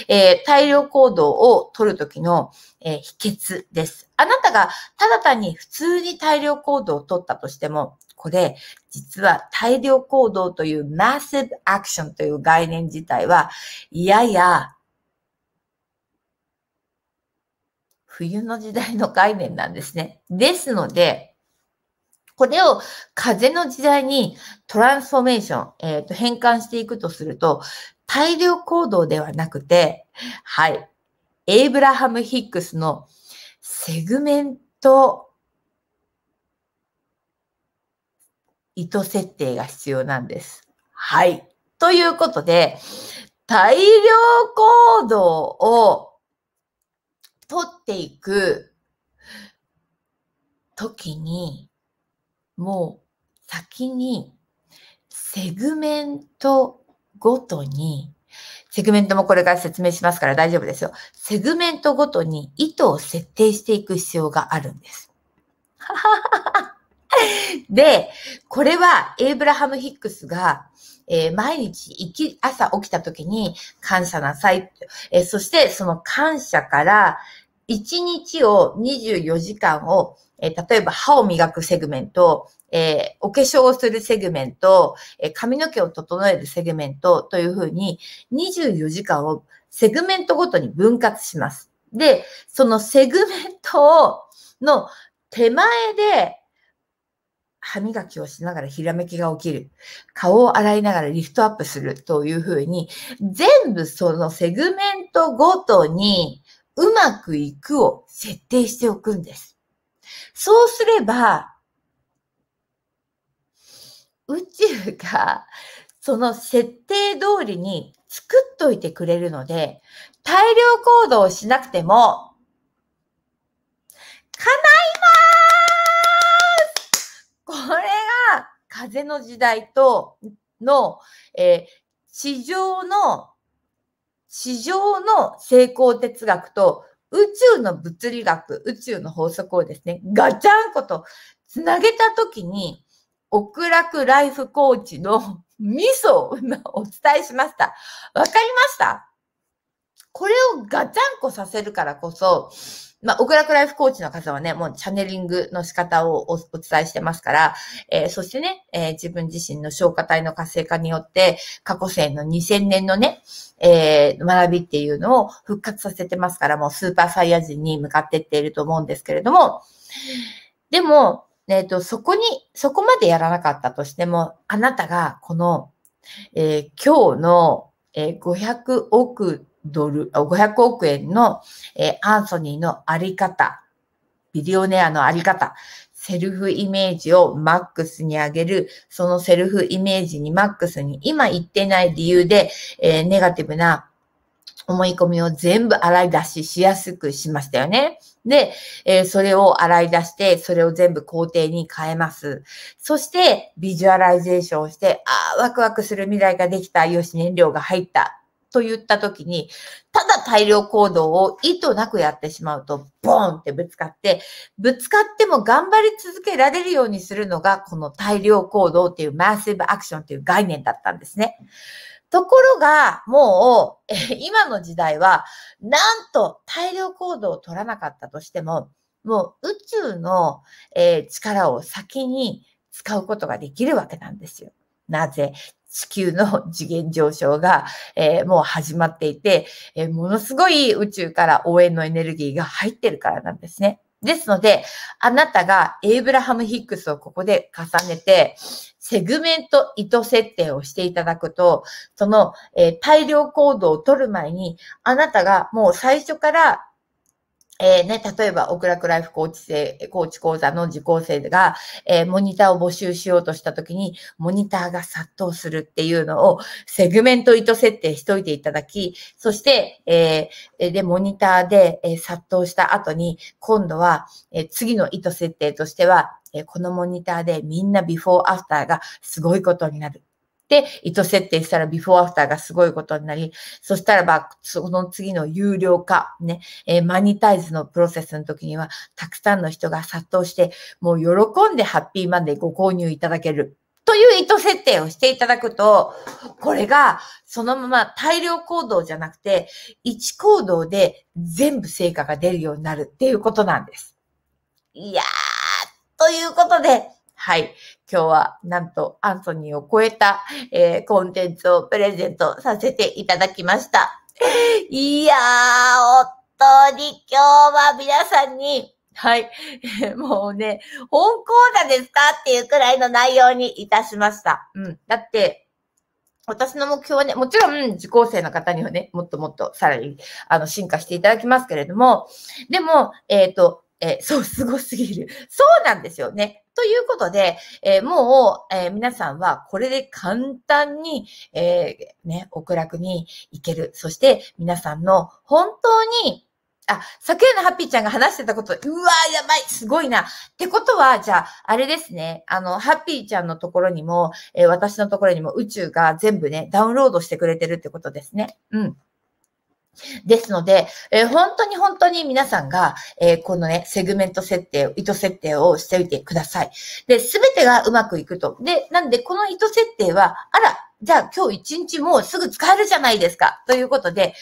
えー、大量行動を取るときの、えー、秘訣です。あなたがただ単に普通に大量行動を取ったとしても、これ、実は大量行動という massive action という概念自体は、やや、冬の時代の概念なんですね。ですので、これを風の時代にトランスフォーメーション、えっ、ー、と変換していくとすると、大量行動ではなくて、はい、エイブラハム・ヒックスのセグメント意図設定が必要なんです。はい。ということで、大量行動を取っていく時に、もう先にセグメントごとに、セグメントもこれから説明しますから大丈夫ですよ。セグメントごとに意図を設定していく必要があるんです。で、これはエイブラハム・ヒックスが、えー、毎日朝起きた時に感謝なさい、えー、そしてその感謝から、1日を24時間を、えー、例えば歯を磨くセグメント、えー、お化粧をするセグメント、えー、髪の毛を整えるセグメントというふうに、24時間をセグメントごとに分割します。で、そのセグメントの手前で、歯磨きをしながらひらめきが起きる。顔を洗いながらリフトアップするというふうに、全部そのセグメントごとにうまくいくを設定しておくんです。そうすれば、宇宙がその設定通りに作っといてくれるので、大量行動をしなくても、叶いますこれが風の時代との、えー、地上の市場の成功哲学と宇宙の物理学、宇宙の法則をですね、ガチャンコとつなげたときに、極楽ライフコーチの ミソをお伝えしました。わかりましたこれをガチャンコさせるからこそ、まあ、クラクライフコーチの方はね、もうチャネリングの仕方をお伝えしてますから、えー、そしてね、えー、自分自身の消化体の活性化によって、過去生の2000年のね、えー、学びっていうのを復活させてますから、もうスーパーサイヤ人に向かっていっていると思うんですけれども、でも、えっ、ー、と、そこに、そこまでやらなかったとしても、あなたがこの、えー、今日の、えー、500億ドル、500億円の、えアンソニーのあり方、ビデオネアのあり方、セルフイメージをマックスに上げる、そのセルフイメージにマックスに今言ってない理由で、えネガティブな思い込みを全部洗い出ししやすくしましたよね。で、えー、それを洗い出して、それを全部工程に変えます。そして、ビジュアライゼーションをして、ああ、ワクワクする未来ができた、よし、燃料が入った、と言った時に、ただ大量行動を意図なくやってしまうと、ボーンってぶつかって、ぶつかっても頑張り続けられるようにするのが、この大量行動っていうマーシブアクションっていう概念だったんですね。ところが、もう、今の時代は、なんと大量行動を取らなかったとしても、もう宇宙の、え力を先に使うことができるわけなんですよ。なぜ地球の次元上昇が、えー、もう始まっていて、えー、ものすごい宇宙から応援のエネルギーが入ってるからなんですね。ですので、あなたがエイブラハム・ヒックスをここで重ねて、セグメント意図設定をしていただくと、その、えー、大量行動を取る前に、あなたがもう最初からえーね、例えば、オクラクライフコーチ生、コーチ講座の受講生が、えー、モニターを募集しようとしたときに、モニターが殺到するっていうのを、セグメント意図設定しといていただき、そして、えー、で、モニターで、えー、殺到した後に、今度は、えー、次の意図設定としては、えー、このモニターでみんなビフォーアフターがすごいことになる。で、意図設定したらビフォーアフターがすごいことになり、そしたらば、その次の有料化、ね、えー、マニタイズのプロセスの時には、たくさんの人が殺到して、もう喜んでハッピーマンでご購入いただける。という意図設定をしていただくと、これがそのまま大量行動じゃなくて、一行動で全部成果が出るようになるっていうことなんです。いやー、ということで、はい。今日はなんとアンソニーを超えた、えー、コンテンツをプレゼントさせていただきました。いやー、本当に今日は皆さんに、はい。もうね、本講座ですかっていうくらいの内容にいたしました。うん。だって、私の目標はね、もちろん受講生の方にはね、もっともっとさらに、あの、進化していただきますけれども、でも、えっ、ー、と、えー、そう、すごすぎる。そうなんですよね。ということで、えー、もう、えー、皆さんはこれで簡単に、えー、ね、お楽に行ける。そして皆さんの本当にあ、昨夜のハッピーちゃんが話してたこと、うわーやばいすごいなってことは、じゃあ、あれですね。あの、ハッピーちゃんのところにも、えー、私のところにも宇宙が全部ね、ダウンロードしてくれてるってことですね。うん。ですので、えー、本当に本当に皆さんが、えー、このね、セグメント設定、意図設定をしておいてください。で、すべてがうまくいくと。で、なんで、この意図設定は、あら、じゃあ今日一日もうすぐ使えるじゃないですか。ということで、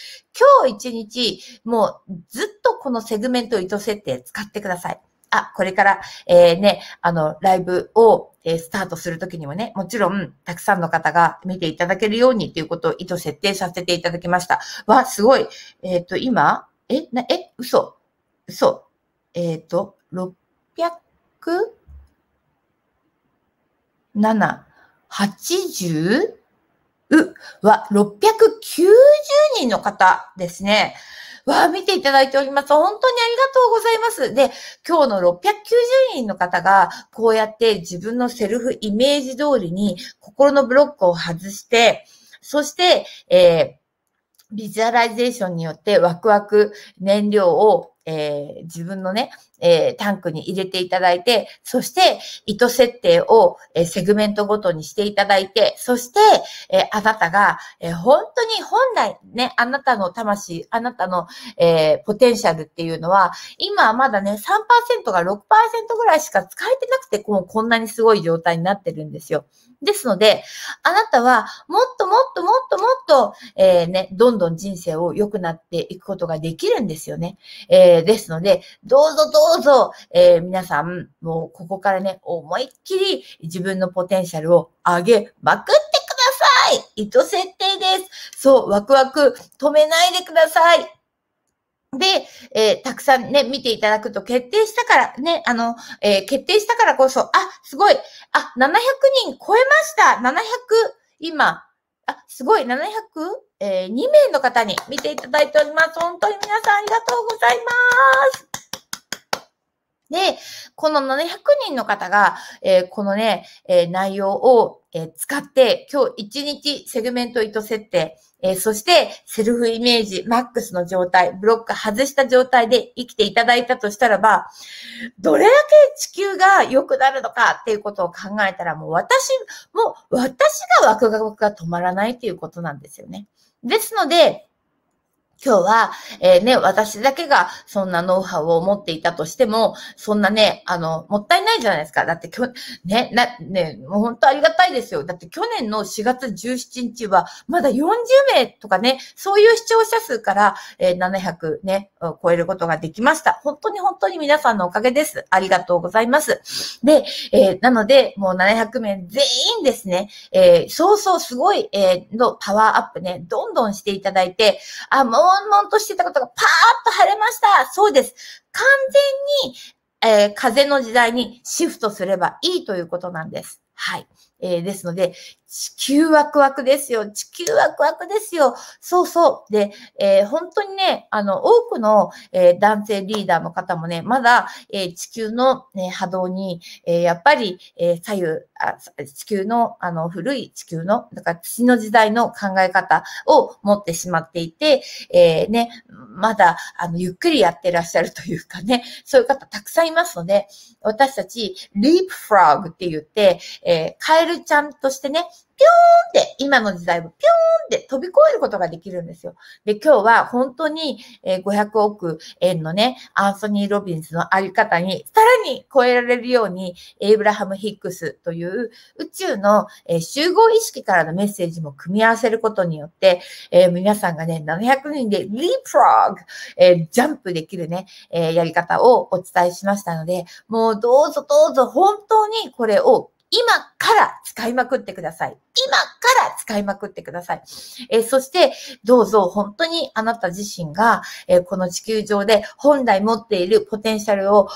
今日一日もうずっとこのセグメント意図設定使ってください。あ、これから、えー、ね、あの、ライブを、えー、スタートするときにもね、もちろん、たくさんの方が見ていただけるようにということを意図設定させていただきました。わ、すごい。えっ、ー、と、今、え、な、え、嘘。嘘。えっ、ー、と、6百7 80? う、は、690人の方ですね。わあ、見ていただいております。本当にありがとうございます。で、今日の690人の方が、こうやって自分のセルフイメージ通りに心のブロックを外して、そして、えー、ビジュアライゼーションによってワクワク燃料を、えー、自分のね、えー、タンクに入れていただいて、そして意図設定を、えー、セグメントごとにしていただいて、そして、えー、あなたが、え本当に本来ね、あなたの魂、あなたの、えポテンシャルっていうのは、今はまだね、3%が6%ぐらいしか使えてなくて、こうこんなにすごい状態になってるんですよ。ですので、あなたはもっともっともっともっと、えー、ね、どんどん人生を良くなっていくことができるんですよね。えー、ですので、どうぞどううぞ、えー、皆さん、もうここからね、思いっきり自分のポテンシャルを上げまくってください意図設定です。そう、ワクワク止めないでください。で、えー、たくさんね、見ていただくと決定したから、ね、あの、えー、決定したからこそ、あ、すごい、あ、700人超えました !700、今、あ、すごい、700? えー、2名の方に見ていただいております。本当に皆さんありがとうございます。で、この700人の方が、えー、このね、えー、内容を、えー、使って、今日1日セグメント糸設定、えそしてセルフイメージマックスの状態、ブロック外した状態で生きていただいたとしたらば、どれだけ地球が良くなるのかっていうことを考えたら、もう私、もう私がワクワクが止まらないっていうことなんですよね。ですので、今日は、えー、ね、私だけがそんなノウハウを持っていたとしても、そんなね、あの、もったいないじゃないですか。だってね、な、ね、もう本当ありがたいですよ。だって去年の4月17日は、まだ40名とかね、そういう視聴者数から、えー、700ね、超えることができました。本当に本当に皆さんのおかげです。ありがとうございます。で、えー、なので、もう700名全員ですね、えー、そうそうすごい、えー、のパワーアップね、どんどんしていただいて、あ、もう悶々としてたことがパーッと晴れました。そうです。完全に、えー、風の時代にシフトすればいいということなんです。はい。えー、ですので、地球ワクワクですよ。地球ワクワクですよ。そうそう。で、えー、本当にね、あの、多くの、えー、男性リーダーの方もね、まだ、えー、地球の、ね、波動に、えやっぱり、え左右あ、地球の、あの、古い地球の、だから土の時代の考え方を持ってしまっていて、えね、まだ、あの、ゆっくりやってらっしゃるというかね、そういう方たくさんいますので、私たち、リープフラーグって言って、えカエルちゃんとしてね、ピょーンって、今の時代をピょーンって飛び越えることができるんですよ。で、今日は本当に500億円のね、アンソニー・ロビンスのあり方に、さらに超えられるように、エイブラハム・ヒックスという宇宙の集合意識からのメッセージも組み合わせることによって、えー、皆さんがね、700人でリープログ、えー、ジャンプできるね、えー、やり方をお伝えしましたので、もうどうぞどうぞ本当にこれを今から使いまくってください。今から使いまくってください。えー、そして、どうぞ本当にあなた自身が、えー、この地球上で本来持っているポテンシャルを、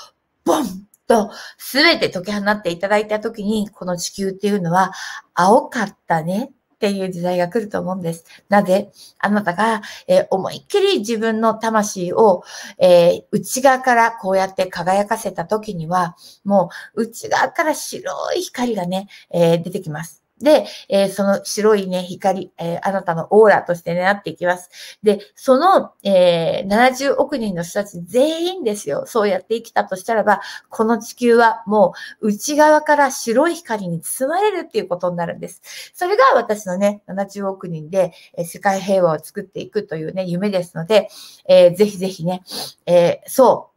ボンと、すべて解き放っていただいたときに、この地球っていうのは、青かったねっていう時代が来ると思うんです。なぜ、あなたが、えー、思いっきり自分の魂を、えー、内側からこうやって輝かせた時には、もう内側から白い光がね、えー、出てきます。で、えー、その白いね、光、えー、あなたのオーラとしてね、なっていきます。で、その、えー、70億人の人たち全員ですよ、そうやって生きたとしたらば、この地球はもう内側から白い光に包まれるっていうことになるんです。それが私のね、70億人で、え世界平和を作っていくというね、夢ですので、えー、ぜひぜひね、えそう、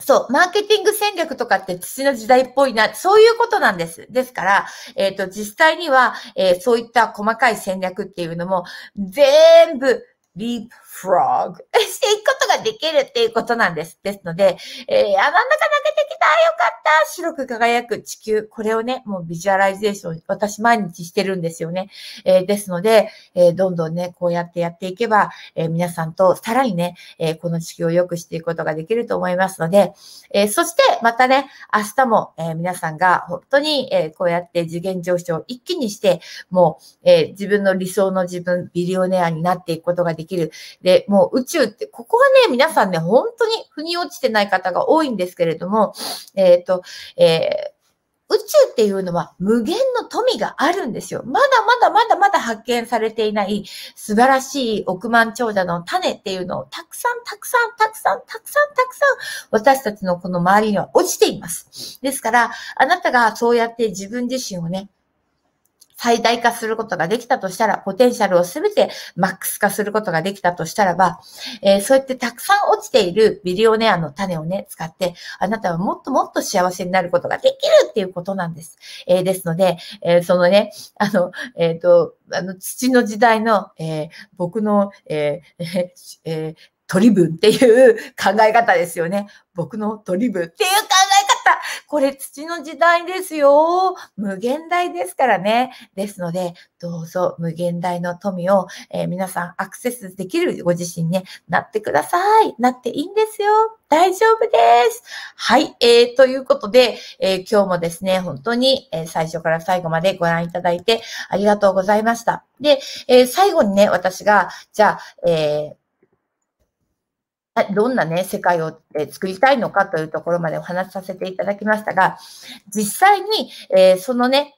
そう、マーケティング戦略とかって父の時代っぽいな、そういうことなんです。ですから、えっ、ー、と、実際には、えー、そういった細かい戦略っていうのも、全部、リープフローグしていくことができるっていうことなんです。ですので、えー、あ、真ん中投けてきたよかった白く輝く地球。これをね、もうビジュアライゼーション、私毎日してるんですよね。えー、ですので、えー、どんどんね、こうやってやっていけば、えー、皆さんとさらにね、えー、この地球を良くしていくことができると思いますので、えー、そしてまたね、明日も、えー、皆さんが本当に、えー、こうやって次元上昇を一気にして、もう、えー、自分の理想の自分、ビリオネアになっていくことができる。で、もう宇宙って、ここがね、で、皆さんね、本当に腑に落ちてない方が多いんですけれども、えっ、ー、と、えー宇宙っていうのは無限の富があるんですよ。まだまだまだまだ発見されていない素晴らしい億万長者の種っていうのをたくさんたくさんたくさんたくさんたくさん私たちのこの周りには落ちています。ですから、あなたがそうやって自分自身をね、最大化することができたとしたら、ポテンシャルをすべてマックス化することができたとしたらば、えー、そうやってたくさん落ちているビリオネアの種をね、使って、あなたはもっともっと幸せになることができるっていうことなんです。えー、ですので、えー、そのね、あの、えっ、と、あの、土の時代の、え僕の、え えー、取り分っていう考え方ですよね。僕の取り分っていう考た。これ土の時代ですよ。無限大ですからね。ですので、どうぞ無限大の富を、えー、皆さんアクセスできるご自身に、ね、なってください。なっていいんですよ。大丈夫です。はい。えー、ということで、えー、今日もですね、本当に、えー、最初から最後までご覧いただいてありがとうございました。で、えー、最後にね、私が、じゃあ、えーどんなね、世界を作りたいのかというところまでお話しさせていただきましたが、実際に、えー、そのね、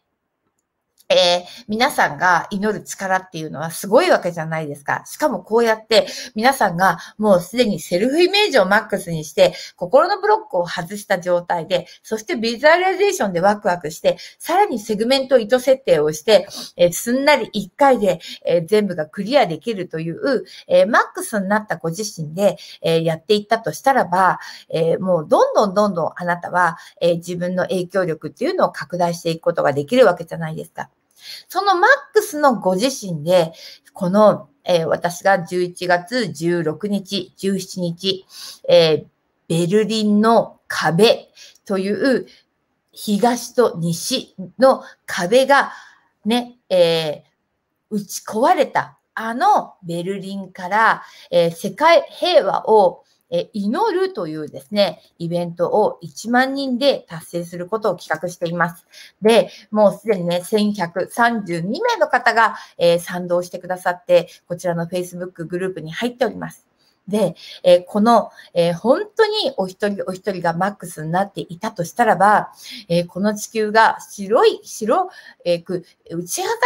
えー、皆さんが祈る力っていうのはすごいわけじゃないですか。しかもこうやって皆さんがもうすでにセルフイメージをマックスにして、心のブロックを外した状態で、そしてビジュアライゼーションでワクワクして、さらにセグメント意図設定をして、えー、すんなり1回で、えー、全部がクリアできるという、えー、マックスになったご自身で、えやっていったとしたらば、えもうどんどんどんどんあなたは、え自分の影響力っていうのを拡大していくことができるわけじゃないですか。そのマックスのご自身で、この、えー、私が11月16日、17日、えー、ベルリンの壁という東と西の壁がね、えー、打ち壊れたあのベルリンから、えー、世界平和をえ祈るというですね、イベントを1万人で達成することを企画しています。で、もうすでにね、1132名の方が、えー、賛同してくださって、こちらの Facebook グループに入っております。で、えー、この、えー、本当にお一人お一人がマックスになっていたとしたらば、えー、この地球が白い、白く、内側か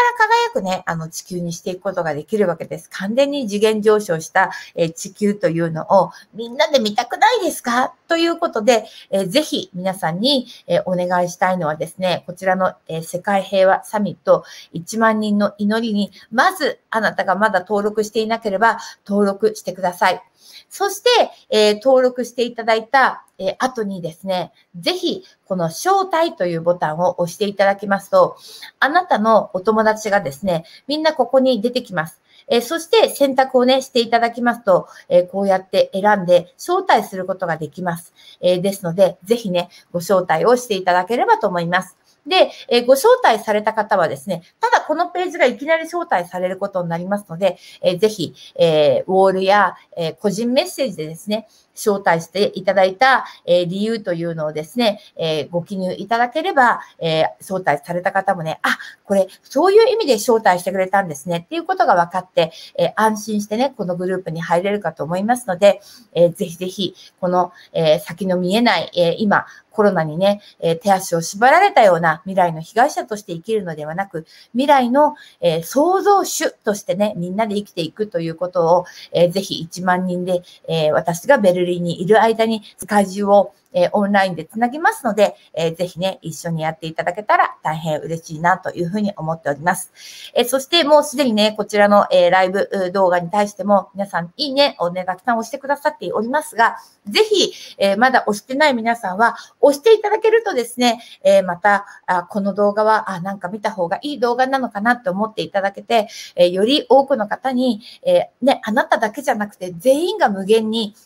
ら輝くね、あの地球にしていくことができるわけです。完全に次元上昇した、え地球というのをみんなで見たくないですかということで、えー、ぜひ皆さんに、えー、お願いしたいのはですね、こちらの、えー、世界平和サミット1万人の祈りに、まずあなたがまだ登録していなければ登録してください。そして、えー、登録していただいた、えー、後にですね、ぜひ、この招待というボタンを押していただきますと、あなたのお友達がですね、みんなここに出てきます。えそして選択をね、していただきますと、えこうやって選んで招待することができます。えですので、ぜひね、ご招待をしていただければと思います。で、えご招待された方はですね、ただこのページがいきなり招待されることになりますので、えー、ぜひ、えウォールや、え個人メッセージでですね、招待していただいた、え理由というのをですね、えご記入いただければ、え招待された方もね、あ、これ、そういう意味で招待してくれたんですねっていうことが分かって、え安心してね、このグループに入れるかと思いますので、えー、ぜひぜひ、この、え先の見えない、え今、コロナにね、え手足を縛られたような未来の被害者として生きるのではなく、未来の、え創造主としてね、みんなで生きていくということを、えー、ぜひ1万人で、え私がベルリンリにいる間に、世界中を、えー、オンラインでつなぎますので、えー、ぜひね、一緒にやっていただけたら大変嬉しいなというふうに思っております。えー、そしてもうすでにね、こちらの、えー、ライブ動画に対しても皆さんいいね、をね、たくさん押してくださっておりますが、ぜひ、えー、まだ押してない皆さんは押していただけるとですね、えー、またあ、この動画は、あ、なんか見た方がいい動画なのかなと思っていただけて、えー、より多くの方に、えー、ね、あなただけじゃなくて全員が無限に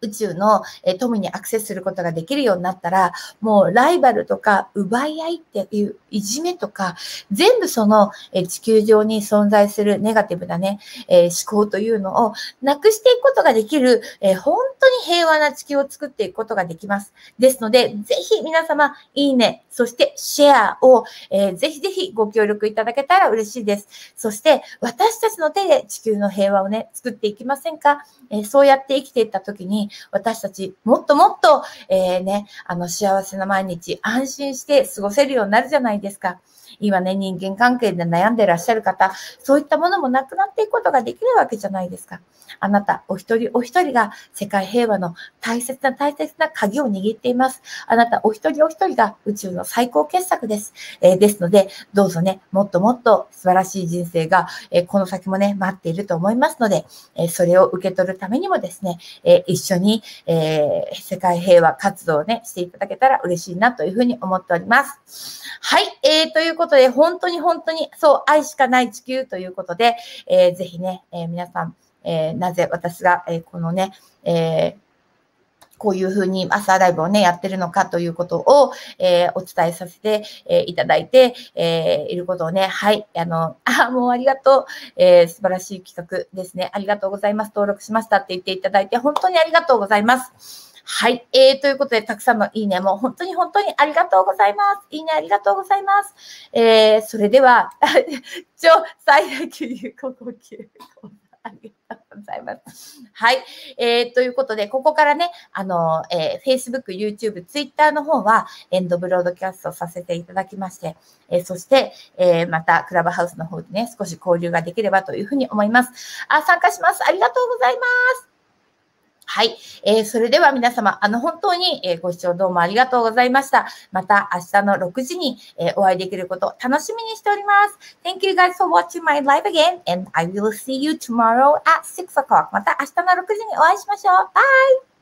宇宙の、え富にアクセスすることができるようになったら、もうライバルとか奪い合いっていういじめとか、全部その、え地球上に存在するネガティブなね、え思考というのをなくしていくことができる、え本当に平和な地球を作っていくことができます。ですので、ぜひ皆様、いいね、そしてシェアを、えぜひぜひご協力いただけたら嬉しいです。そして、私たちの手で地球の平和をね、作っていきませんか、えそうやって生きていった時に、私たちもっともっと、えー、ね、あの幸せな毎日安心して過ごせるようになるじゃないですか。今ね、人間関係で悩んでらっしゃる方、そういったものもなくなっていくことができるわけじゃないですか。あなた、お一人お一人が世界平和の大切な大切な鍵を握っています。あなた、お一人お一人が宇宙の最高傑作です。えー、ですので、どうぞね、もっともっと素晴らしい人生が、えー、この先もね、待っていると思いますので、えー、それを受け取るためにもですね、え一緒に、え世界平和活動をね、していただけたら嬉しいなというふうに思っております。はい、えー、ということで、本当に本当に、そう、愛しかない地球ということで、えー、ぜひね、えー、皆さん、えー、なぜ私が、えー、このね、えーこういうふうに朝ライブをね、やってるのかということを、えー、お伝えさせて、えー、いただいて、えー、いることをね、はい、あの、あ、もうありがとう、えー、素晴らしい企画ですね。ありがとうございます。登録しましたって言っていただいて、本当にありがとうございます。はい。えー、ということで、たくさんのいいねも本当に本当にありがとうございます。いいねありがとうございます。えー、それでは、超最大級有効呼吸。ありがとうございます。はい。えー、ということで、ここからね、あの、えー、Facebook、YouTube、Twitter の方はエンドブロードキャストさせていただきまして、えー、そして、えー、また、クラブハウスの方でね、少し交流ができればというふうに思います。あ、参加します。ありがとうございます。はい。えー、それでは皆様、あの、本当に、えご視聴どうもありがとうございました。また明日の6時に、えお会いできることを楽しみにしております。Thank you guys for watching my live again, and I will see you tomorrow at 6 o'clock. また明日の6時にお会いしましょう。バイ